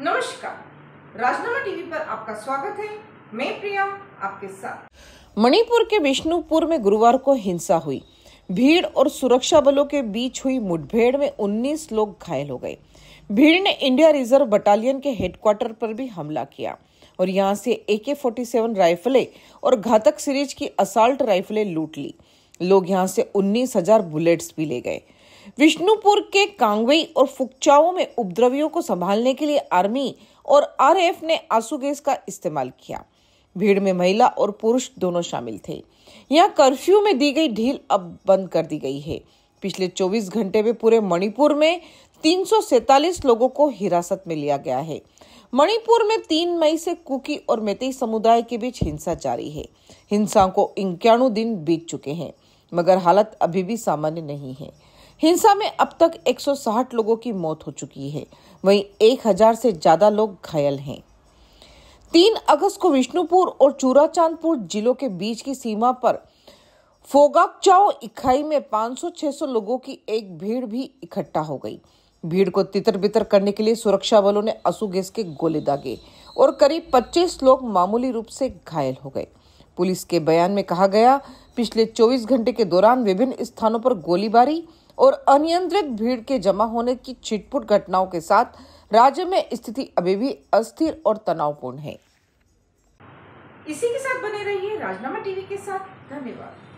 नमस्कार राजनामा टीवी पर आपका स्वागत है मैं प्रिया आपके साथ मणिपुर के विष्णुपुर में गुरुवार को हिंसा हुई भीड़ और सुरक्षा बलों के बीच हुई मुठभेड़ में 19 लोग घायल हो गए भीड़ ने इंडिया रिजर्व बटालियन के हेडक्वार्टर पर भी हमला किया और यहां से ए के फोर्टी सेवन राइफलें और घातक सीरीज की असाल्ट राइफलें लूट ली लोग यहां से उन्नीस हजार बुलेट्स भी ले गए विष्णुपुर के कांगवई और फुकचाओ में उपद्रवियों को संभालने के लिए आर्मी और आरएफ ने आंसू गैस का इस्तेमाल किया भीड़ में महिला और पुरुष दोनों शामिल थे यहाँ कर्फ्यू में दी गई ढील अब बंद कर दी गई है पिछले 24 घंटे में पूरे मणिपुर में तीन लोगों को हिरासत में लिया गया है मणिपुर में 3 मई से कुकी और मेतई समुदाय के बीच हिंसा जारी है हिंसा को इक्यानवे दिन बीत चुके हैं मगर हालत अभी भी सामान्य नहीं है हिंसा में अब तक 160 लोगों की मौत हो चुकी है वहीं 1000 से ज्यादा लोग घायल हैं तीन अगस्त को विष्णुपुर और चूराचांदपुर जिलों के बीच की सीमा पर फोगाकचाओ इकाई में 500-600 लोगों की एक भीड़ भी इकट्ठा हो गई भीड़ को तितर बितर करने के लिए सुरक्षा बलों ने असू गैस के गोले दागे और करीब 25 लोग मामूली रूप से घायल हो गए पुलिस के बयान में कहा गया पिछले 24 घंटे के दौरान विभिन्न स्थानों पर गोलीबारी और अनियंत्रित भीड़ के जमा होने की छिटपुट घटनाओं के साथ राज्य में स्थिति अभी भी अस्थिर और तनावपूर्ण है इसी के साथ बने रहिए राजनामा टीवी के साथ धन्यवाद